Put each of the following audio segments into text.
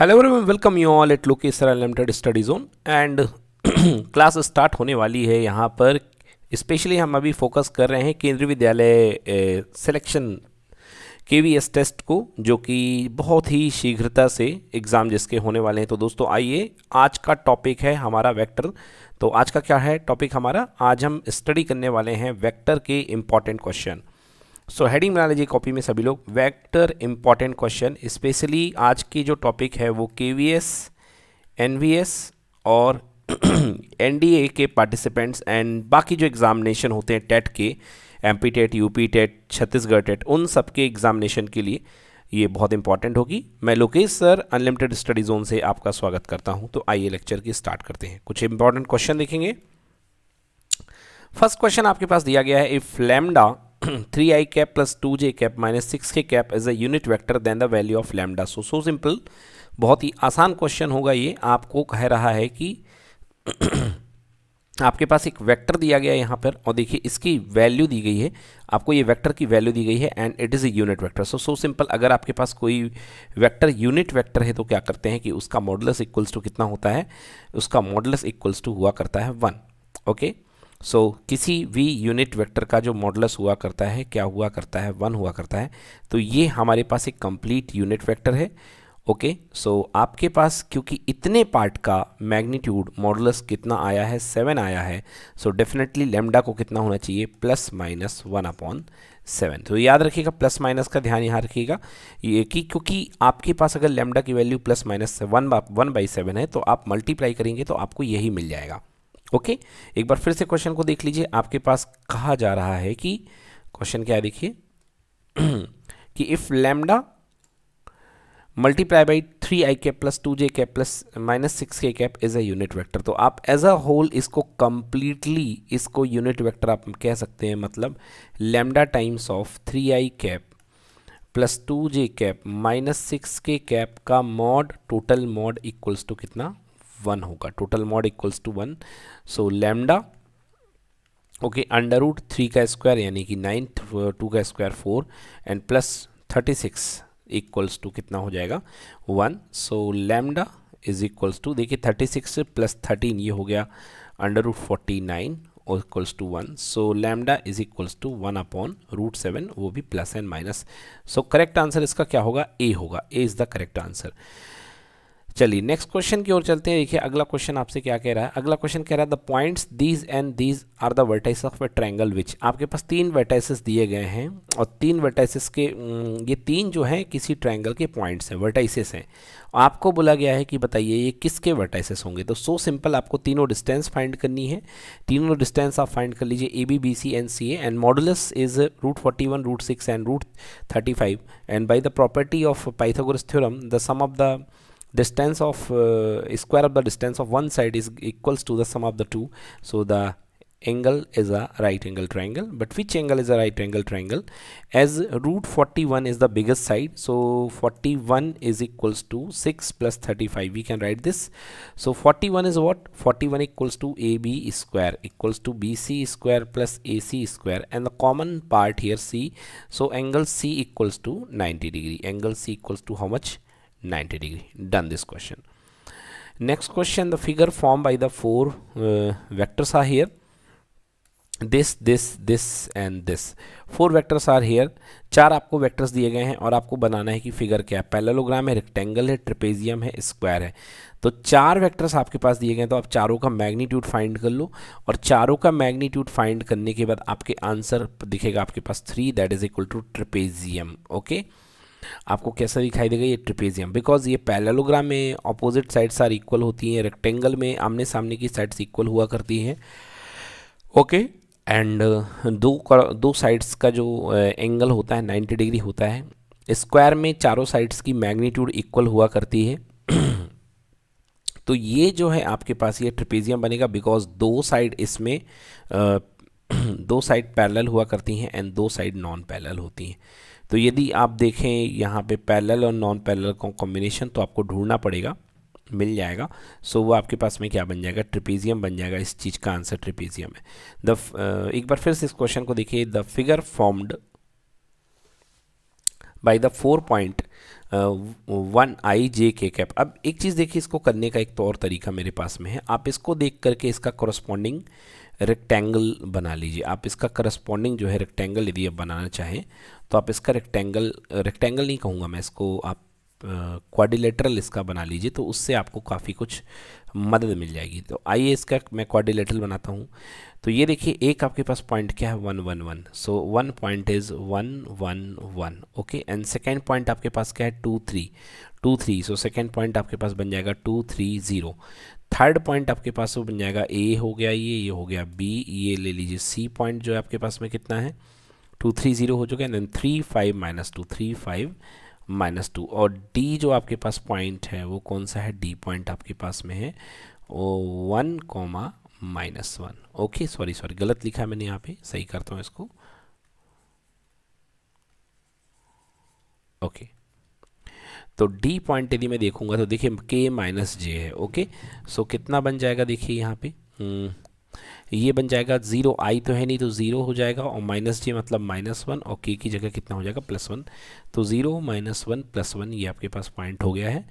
Hello everyone welcome you all at Lokesh sir limited study zone and class start होने वाली है यहाँ पर स्पेशली हम अभी फोकस कर रहे हैं केंद्रीय विद्यालय सिलेक्शन के वी एस टेस्ट को जो कि बहुत ही शीघ्रता से एग्ज़ाम जिसके होने वाले हैं तो दोस्तों आइए आज का टॉपिक है हमारा वेक्टर तो आज का क्या है टॉपिक हमारा आज हम स्टडी करने वाले हैं वेक्टर के इम्पॉर्टेंट क्वेश्चन सो हेडिंग बना लीजिए कॉपी में सभी लोग वेक्टर इंपॉर्टेंट क्वेश्चन स्पेशली आज की जो टॉपिक है वो K V S N V S और एन डी ए के पार्टिसिपेंट्स एंड बाकी जो एग्जामिनेशन होते हैं टेट के M P TET U P TET Chhattisgarh TET उन सब के एग्जामिनेशन के लिए ये बहुत इंपॉर्टेंट होगी मैं Lokesh sir unlimited study zone से आपका स्वागत करता हूं तो आइए लेक्चर की स्टार्ट करते हैं कुछ इंपॉर्टेंट क्वेश्चन देखेंगे फर्स्ट क्वेश्चन आपके पास दिया गया है if lambda three I cap plus two J cap minus six K cap as a unit vector then the value of lambda so so simple बहुत ही आसान क्वेश्चन होगा ये आपको कह रहा है कि आपके पास एक वेक्टर दिया गया है यहाँ पर और देखिए इसकी वैल्यू दी गई है आपको ये वेक्टर की वैल्यू दी गई है and it is a unit vector so so simple अगर आपके पास कोई वेक्टर यूनिट वेक्टर है तो क्या करते हैं कि उसका मॉडलस इक्वल्स टू कितना होता है उसका मॉडलस इक्वल्स टू हुआ करता है one okay okay? So so, किसी भी यूनिट वेक्टर का जो मॉडलस हुआ करता है क्या हुआ करता है वन हुआ करता है तो ये हमारे पास एक कंप्लीट यूनिट वेक्टर है ओके okay, सो so आपके पास क्योंकि इतने पार्ट का मैग्नीट्यूड मॉडलस कितना आया है सेवन आया है सो डेफिनेटली लेमडा को कितना होना चाहिए plus minus one upon seven तो याद रखिएगा प्लस माइनस का ध्यान यहाँ रखिएगा ये कि क्योंकि आपके पास अगर लेमडा की value plus minus one one by seven है तो आप मल्टीप्लाई करेंगे तो आपको यही मिल जाएगा ओके एक बार फिर से क्वेश्चन को देख लीजिए आपके पास कहा जा रहा है कि क्वेश्चन क्या देखिए कि if lambda multiply by three I cap plus two J cap plus minus six K cap is a unit vector तो आप एज अ होल इसको कंप्लीटली इसको यूनिट वेक्टर आप कह सकते हैं मतलब lambda times of three I cap plus two J cap minus six K cap का mod total mod equals to कितना वन होगा total mod equals to one so lambda okay under root three का square यानी कि nine two का square four and plus thirty six equals to कितना हो जाएगा one so lambda is equals to देखिए थर्टी सिक्स प्लस थर्टीन ये हो गया under root forty nine equals to one so lambda is equals to one upon root seven वो भी plus and minus so correct answer इसका क्या होगा A होगा A is the correct answer चलिए नेक्स्ट क्वेश्चन की ओर चलते हैं देखिए अगला क्वेश्चन आपसे क्या कह रहा है अगला क्वेश्चन कह रहा है the points these and these are the vertices of a triangle which आपके पास तीन वर्टाइसिस दिए गए हैं और तीन वर्टाइसिस के ये तीन जो हैं किसी ट्रायंगल के पॉइंट्स हैं वर्टाइसिस हैं आपको बोला गया है कि बताइए ये किसके वर्टाइसिस होंगे तो सो so सिंपल आपको तीनों डिस्टेंस फाइंड करनी है तीनों डिस्टेंस आप फाइंड कर लीजिए A B B C and C and modulus is root forty one root six and root thirty five and by the property of Pythagoras theorem the sum of the distance of uh, square of the distance of one side is equals to the sum of the two so the angle is a right angle triangle but which angle is a right angle triangle as root 41 is the biggest side so 41 is equals to 6 plus 35 we can write this so 41 is what 41 equals to ab square equals to bc square plus ac square and the common part here c so angle c equals to 90 degree angle c equals to how much 90 degree done this question next question the figure formed by the four uh, vectors are here this this this and this four vectors are here चार आपको vectors दिए गए हैं और आपको बनाना है कि figure क्या है पैरेललोग्राम है रेक्टेंगल है ट्रिपेजियम है स्क्वायर है तो चार वेक्टर्स आपके पास दिए गए हैं तो आप चारों का मैग्नीट्यूड फाइंड कर लो और चारों का मैग्नीट्यूड फाइंड करने के बाद आपके आंसर दिखेगा आपके पास three that is equal to trapezium okay okay? आपको कैसा दिखाई देगा ये ट्रिपेजियम बिकॉज ये पैलेलोग्राम में ऑपोजिट साइड्स आर इक्वल होती हैं रेक्टेंगल में आमने सामने की साइड्स इक्वल हुआ करती हैं ओके एंड uh, दो दो साइड्स का जो एंगल uh, होता है 90 डिग्री होता है स्क्वायर में चारों साइड्स की मैग्नीट्यूड इक्वल हुआ करती है तो ये जो है आपके पास ये ट्रिपेजियम बनेगा बिकॉज दो साइड इसमें uh, दो साइड पैरेलल हुआ करती हैं एंड दो साइड नॉन पैरेलल होती हैं तो यदि आप देखें यहाँ पे पैरेलल और नॉन पैरेलल का कॉम्बिनेशन तो आपको ढूंढना पड़ेगा मिल जाएगा सो so, वो आपके पास में क्या बन जाएगा ट्रिपीजियम बन जाएगा इस चीज़ का आंसर ट्रिपीजियम है द एक बार फिर से इस क्वेश्चन को देखिए the figure formed by the four point one I J K cap अब एक चीज़ देखिए इसको करने का एक तो और तरीका मेरे पास में है आप इसको देख करके इसका कॉरस्पॉन्डिंग uh, रेक्टेंगल बना लीजिए आप इसका करस्पॉन्डिंग जो है रेक्टेंगल यदि आप बनाना चाहें तो आप इसका रेक्टेंगल रेक्टेंगल नहीं कहूँगा मैं इसको आप क्वाडिलेटरल इसका बना लीजिए तो उससे आपको काफ़ी कुछ मदद मिल जाएगी तो आइए इसका मैं क्वाडिलेटरल बनाता हूँ तो ये देखिए एक आपके पास पॉइंट क्या है one one one so one point is one one one okay and second point आपके पास क्या है two three two three so second point आपके पास बन जाएगा two three zero third point आपके पास वो बन जाएगा ए हो गया ये ये हो गया बी ये ले लीजिए सी पॉइंट जो है आपके पास में कितना है टू थ्री ज़ीरो हो चुका है then three five minus two three five minus two और डी जो आपके पास पॉइंट है वो कौन सा है डी पॉइंट आपके पास में है वो one comma minus one okay sorry sorry गलत लिखा मैंने यहाँ पे सही करता हूँ इसको ओके okay. तो डी पॉइंट यदि मैं देखूंगा तो देखिए के माइनस जे है ओके सो कितना बन जाएगा देखिए यहाँ पे हम्म, ये बन जाएगा ज़ीरो आई तो है नहीं तो ज़ीरो हो जाएगा और माइनस जे मतलब माइनस वन और के की जगह कितना हो जाएगा प्लस वन तो zero minus one plus one ये आपके पास पॉइंट हो गया है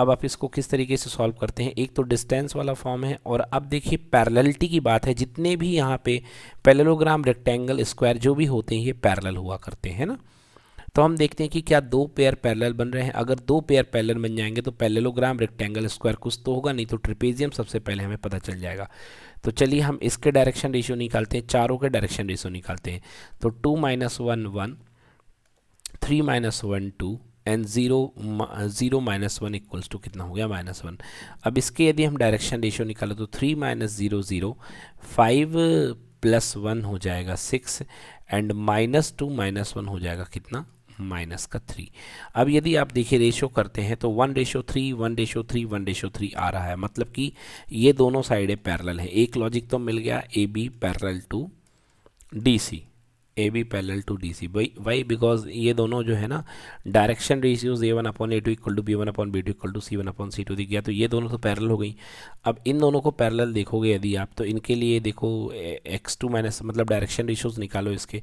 अब आप इसको किस तरीके से सॉल्व करते हैं एक तो डिस्टेंस वाला फॉर्म है और अब देखिए पैरेललिटी की बात है जितने भी यहाँ पे पैरेलोग्राम रेक्टेंगल स्क्वायर जो भी होते हैं ये पैरेलल हुआ करते हैं ना तो हम देखते हैं कि क्या दो पेयर पैरेलल बन रहे हैं अगर दो पेयर पैरेलल बन जाएंगे तो पैरेलोग्राम रेक्टेंगल स्क्वायर कुछ तो होगा नहीं तो ट्रिपेजियम सबसे पहले हमें पता चल जाएगा तो चलिए हम इसके डायरेक्शन रेशियो निकालते हैं चारों के डायरेक्शन रेशियो निकालते हैं तो two minus one one three minus one two and zero zero minus one equals to कितना हो गया माइनस वन अब इसके यदि हम डायरेक्शन रेशियो निकालें तो three minus zero zero five plus one हो जाएगा six and minus two minus one हो जाएगा कितना माइनस का थ्री अब यदि आप देखिए रेशो करते हैं तो one ratio three one ratio three one ratio three आ रहा है मतलब कि ये दोनों साइडें पैरल हैं एक लॉजिक तो मिल गया A B parallel to D C A B parallel to D C भाई वाई बिकॉज ये दोनों जो है ना direction ratios A one upon A two equal to B one upon B two equal to C one upon C two दिख गया तो ये दोनों तो पैरल हो गई अब इन दोनों को पैरल देखोगे यदि आप तो इनके लिए देखो एक्स टू माइनस मतलब डायरेक्शन रेशियोज निकालो इसके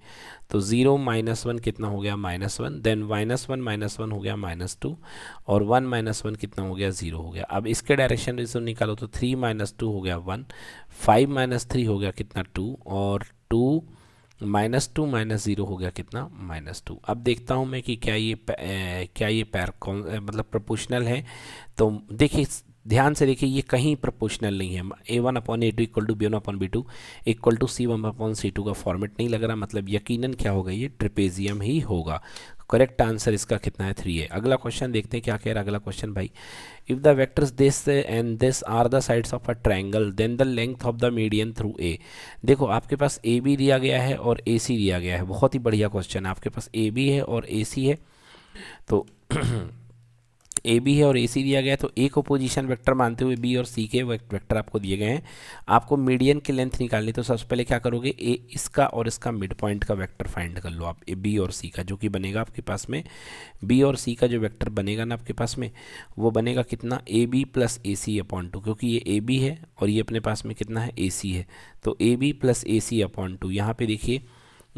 तो ज़ीरो माइनस वन कितना हो गया minus one then minus one minus one हो गया माइनस टू और वन माइनस वन कितना हो गया ज़ीरो हो गया अब इसके डायरेक्शन रेशियो निकालो तो थ्री माइनस टू हो गया वन फाइव माइनस थ्री हो गया कितना टू और two minus two minus zero हो गया कितना माइनस टू अब देखता हूँ मैं कि क्या ये ए, क्या ये पैर कौन मतलब प्रपोशनल है तो देखिए ध्यान से देखिए ये कहीं प्रोपोर्शनल नहीं है A one upon A two equal to B one upon B two equal to C one upon C two का फॉर्मेट नहीं लग रहा मतलब यकीनन क्या होगा ये ट्रिपेजियम ही होगा करेक्ट आंसर इसका कितना है थ्री है अगला क्वेश्चन देखते हैं क्या कह रहा है अगला क्वेश्चन भाई if the vectors this and this are the sides of a triangle then the length of the median through A देखो आपके पास ए बी दिया गया है और ए सी दिया गया है बहुत ही बढ़िया क्वेश्चन है आपके पास ए बी है और ए सी है तो ए बी है और ए सी दिया गया है तो ए को पोजिशन वैक्टर मानते हुए बी और सी के वैक्टर आपको दिए गए हैं आपको मीडियन की लेंथ निकालनी तो सबसे पहले क्या करोगे ए इसका और इसका मिड पॉइंट का वैक्टर फाइंड कर लो आप ए बी और सी का जो कि बनेगा आपके पास में बी और सी का जो वैक्टर बनेगा ना आपके पास में वो बनेगा कितना A B plus A C upon two क्योंकि ये ए बी है और ये अपने पास में कितना है ए सी है तो A B plus A C upon two यहाँ पर देखिए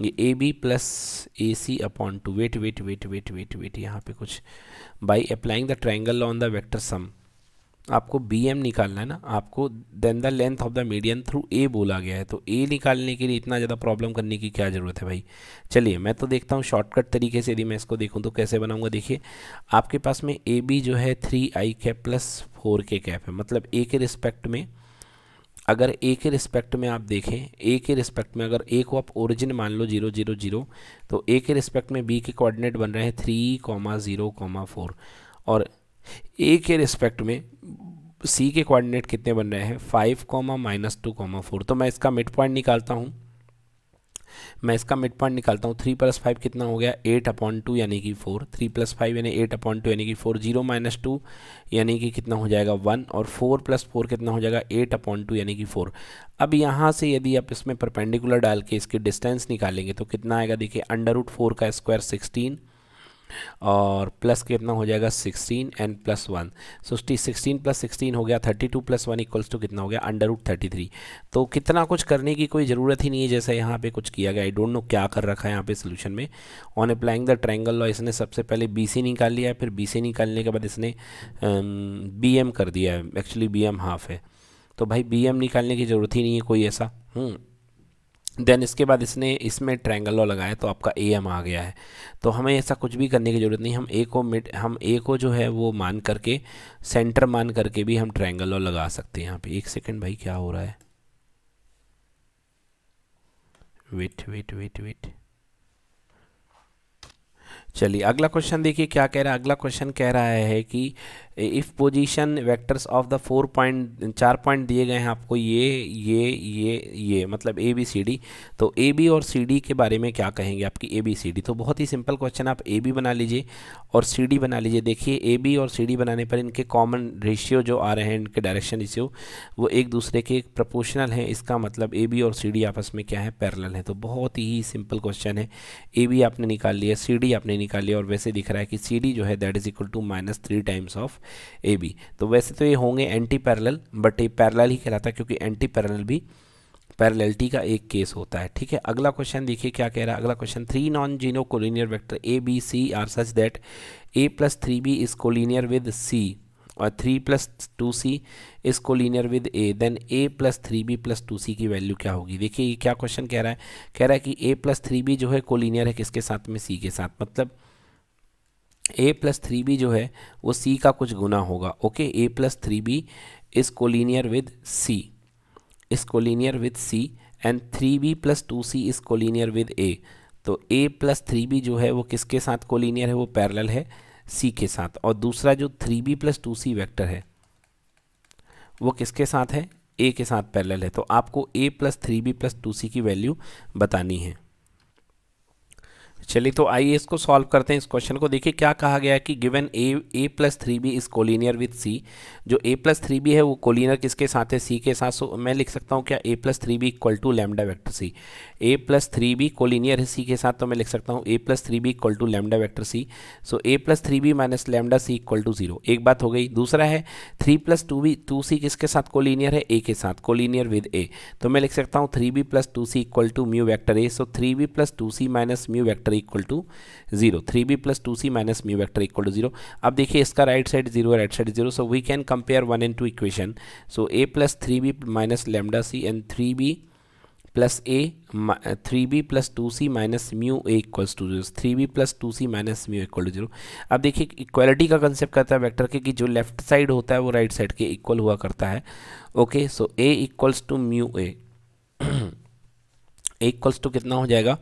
ये A B plus A C upon two wait wait wait wait wait wait यहाँ पे कुछ by applying the triangle on the vector sum आपको बी एम निकालना है ना आपको then the length of the medium through A बोला गया है तो ए निकालने के लिए इतना ज़्यादा प्रॉब्लम करने की क्या ज़रूरत है भाई चलिए मैं तो देखता हूँ शॉर्टकट तरीके से यदि मैं इसको देखूँ तो कैसे बनाऊँगा देखिए आपके पास में ए बी जो है three I cap plus four K cap है मतलब ए के रिस्पेक्ट में अगर ए के रिस्पेक्ट में आप देखें ए के रिस्पेक्ट में अगर ए को आप ओरिजिन मान लो जीरो जीरो जीरो तो ए के रिस्पेक्ट में बी के कोऑर्डिनेट बन रहे हैं three comma zero comma four और ए के रिस्पेक्ट में सी के कोऑर्डिनेट कितने बन रहे हैं five comma minus two comma four तो मैं इसका मिड पॉइंट निकालता हूँ मैं इसका मिड पॉइंट निकालता हूँ थ्री प्लस फाइव कितना हो गया एट अपॉन टू यानी कि फोर थ्री प्लस फाइव यानी एट अपॉन टू यानी कि फोर जीरो माइनस टू यानी कि कितना हो जाएगा वन और फोर प्लस फोर कितना हो जाएगा एट अपॉन टू यानी कि फोर अब यहाँ से यदि आप इसमें परपेंडिकुलर डाल के इसकी डिस्टेंस निकालेंगे तो कितना आएगा देखिए अंडर रूट फोर का स्क्वायर सिक्सटीन और प्लस कितना हो जाएगा sixteen and plus one sixty sixteen plus sixteen हो गया thirty two plus one equals to कितना हो गया अंडर उड थर्टी थ्री तो कितना कुछ करने की कोई ज़रूरत ही नहीं है जैसे यहाँ पे कुछ किया गया आई डोंट नो क्या कर रखा है यहाँ पे सोल्यूशन में on applying the triangle law इसने सबसे पहले बी सी निकाल लिया है फिर बी सी निकालने के बाद इसने बी um, एम कर दिया है एक्चुअली बी एम हाफ है तो भाई बी एम निकालने की ज़रूरत ही नहीं है कोई ऐसा हम्म। देन इसके बाद इसने इसमें ट्रायंगल लॉ लगाया तो आपका ए एम आ गया है तो हमें ऐसा कुछ भी करने की ज़रूरत नहीं हम ए को मिड हम ए को जो है वो मान करके सेंटर मान करके भी हम ट्रायंगल लॉ लगा सकते हैं यहाँ पे एक सेकंड भाई क्या हो रहा है वेट वेट वेट वेट चलिए अगला क्वेश्चन देखिए क्या कह रहा है अगला क्वेश्चन कह रहा है कि if position vectors of the four point चार पॉइंट दिए गए हैं आपको ये ये ये ये मतलब ए बी सी डी तो ए बी और सी डी के बारे में क्या कहेंगे आपकी ए बी सी डी तो बहुत ही सिंपल क्वेश्चन आप ए बी बना लीजिए और सी डी बना लीजिए देखिए ए बी और सी डी बनाने पर इनके कॉमन रेशियो जो आ रहे हैं इनके डायरेक्शन रेशियो वो एक दूसरे के प्रपोशनल हैं इसका मतलब ए बी और सी डी आपस में क्या है पैरल है तो बहुत ही सिंपल क्वेश्चन है ए बी आपने निकाल लिया सी डी आपने निकाल लिया और वैसे दिख रहा है कि सी डी जो है that is equal to minus three times of A B तो वैसे तो ये होंगे एंटी पैरेलल बट ये पैरेलल ही कहलाता है क्योंकि एंटी पैरेलल भी पैरेलिटी का एक केस होता है ठीक है अगला क्वेश्चन देखिए क्या कह रहा है अगला question three non zero collinear vector A B C are such that A plus three B is collinear with C और three plus two C is collinear with A then A plus three B plus two C की value क्या होगी देखिए ये क्या question कह रहा है कह रहा है कि ए प्लस थ्री बी जो है कोलिनियर है किसके साथ में सी के साथ मतलब ए प्लस थ्री बी जो है वो सी का कुछ गुना होगा okay A plus three B is collinear with C is collinear with C and three B plus two C is collinear with ए तो ए प्लस थ्री बी जो है वो किसके साथ कोलिनियर है वो पैरल है सी के साथ और दूसरा जो three B plus two C vector है वो किसके साथ है ए के साथ पैरेलल है तो आपको A plus three B plus two C की वैल्यू बतानी है चलिए तो आइए इसको सॉल्व करते हैं इस क्वेश्चन को देखिए क्या कहा गया है कि given A A plus three B is collinear with C जो ए प्लस थ्री बी है वो कोलिनियर किसके साथ है सी के साथ सो मैं लिख सकता हूँ क्या A plus three B equal to lambda vector C A plus three B collinear है सी के साथ तो मैं लिख सकता हूँ A plus three B equal to lambda vector C so A plus three B minus lambda C equal to zero एक बात हो गई दूसरा है three plus two B two C किसके साथ कोलिनियर है ए के साथ कोलिनियर विद ए तो मैं लिख सकता हूँ three B plus two C equal to mu vector A so three B plus two C minus mu vector equal to zero three B plus two C minus mu vector equal to zero अब देखिए इसका right side zero right side zero so we can compare one and two equation so A plus three B minus lambda C and three B plus A three B plus two C minus mu A equals to zero three B plus two C minus mu equal to zero अब देखिए equality का concept करता है vector के कि जो left side होता है वो राइट right साइड के इक्वल हुआ करता है okay so A equals to mu A equals to कितना हो जाएगा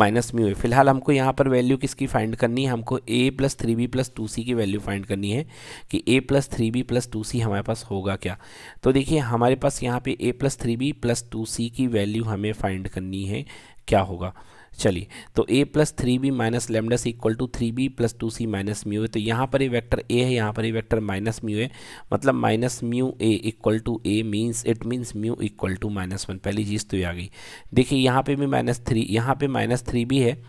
माइनस म्यू ए फिलहाल हमको यहाँ पर वैल्यू किसकी फाइंड करनी है हमको A plus three B plus two C की वैल्यू फाइंड करनी है कि A plus three B plus two C हमारे पास होगा क्या तो देखिए हमारे पास यहाँ पे A plus three B plus two C की वैल्यू हमें फाइंड करनी है क्या होगा चलिए तो A plus three B minus lambdas equal to three B plus two C minus mu है तो यहाँ पर ये वेक्टर ए है यहाँ पर ये वेक्टर माइनस म्यू है मतलब minus mu A equal to A means it means mu equal to minus one पहली चीज़ तो ये आ गई देखिए यहाँ पे भी माइनस थ्री यहाँ पे माइनस थ्री भी है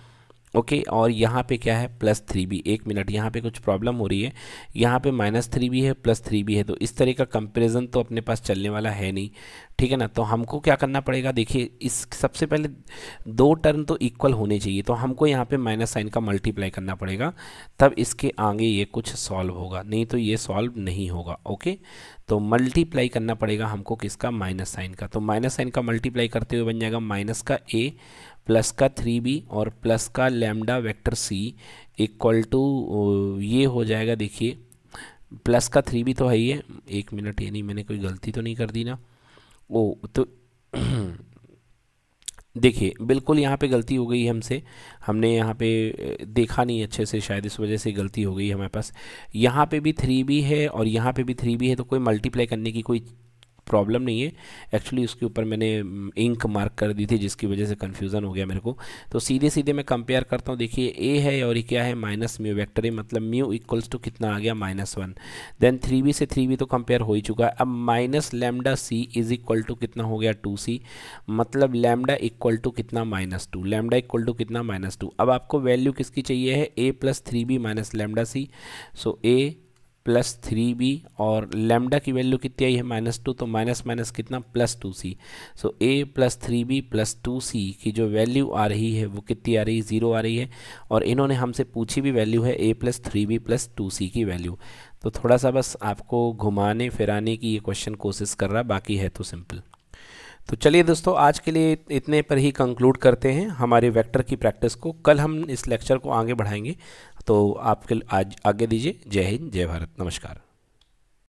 ओके okay, और यहाँ पे क्या है प्लस थ्री भी एक मिनट यहाँ पे कुछ प्रॉब्लम हो रही है यहाँ पे माइनस थ्री भी है प्लस थ्री भी है तो इस तरह का कंपैरिजन तो अपने पास चलने वाला है नहीं ठीक है ना तो हमको क्या करना पड़ेगा देखिए इस सबसे पहले दो टर्म तो इक्वल होने चाहिए तो हमको यहाँ पे माइनस साइन का मल्टीप्लाई करना पड़ेगा तब इसके आगे ये कुछ सॉल्व होगा नहीं तो ये सॉल्व नहीं होगा ओके तो मल्टीप्लाई करना पड़ेगा हमको किसका माइनस साइन का तो माइनस साइन का मल्टीप्लाई करते हुए बन जाएगा माइनस का ए प्लस का थ्री बी और प्लस का lambda vector C equal to ये हो जाएगा देखिए प्लस का थ्री बी तो है ही है एक मिनट यानी मैंने कोई गलती तो नहीं कर दी ना ओ तो देखिए बिल्कुल यहाँ पे गलती हो गई हमसे हमने यहाँ पे देखा नहीं अच्छे से शायद इस वजह से गलती हो गई हमारे पास यहाँ पे भी थ्री बी है और यहाँ पे भी थ्री बी है तो कोई मल्टीप्लाई करने की कोई प्रॉब्लम नहीं है एक्चुअली उसके ऊपर मैंने इंक मार्क कर दी थी जिसकी वजह से कन्फ्यूज़न हो गया मेरे को तो सीधे सीधे मैं कंपेयर करता हूँ देखिए ए है और ये क्या है माइनस म्यू वैक्टर है मतलब म्यू इक्वल्स टू कितना आ गया minus one then three B से थ्री बी तो कंपेयर हो ही चुका है अब minus lambda C is equal to कितना हो गया टू सी मतलब लेमडा इक्वल टू कितना minus two lambda equal to कितना माइनस टू अब आपको वैल्यू किसकी चाहिए है A plus three B minus lambda C so A plus three B और लेमडा की वैल्यू कितनी आई है माइनस टू तो माइनस माइनस कितना plus two C so A plus three B plus two C की जो वैल्यू आ रही है वो कितनी आ रही है ज़ीरो आ रही है और इन्होंने हमसे पूछी भी वैल्यू है A plus three B plus two C की वैल्यू तो थोड़ा सा बस आपको घुमाने फिराने की ये क्वेश्चन कोशिश कर रहा बाकी है तो सिंपल तो चलिए दोस्तों आज के लिए इतने पर ही कंक्लूड करते हैं हमारे वेक्टर की प्रैक्टिस को कल हम इस लेक्चर को आगे बढ़ाएंगे तो आपके आज आज्ञा दीजिए जय हिंद जय भारत नमस्कार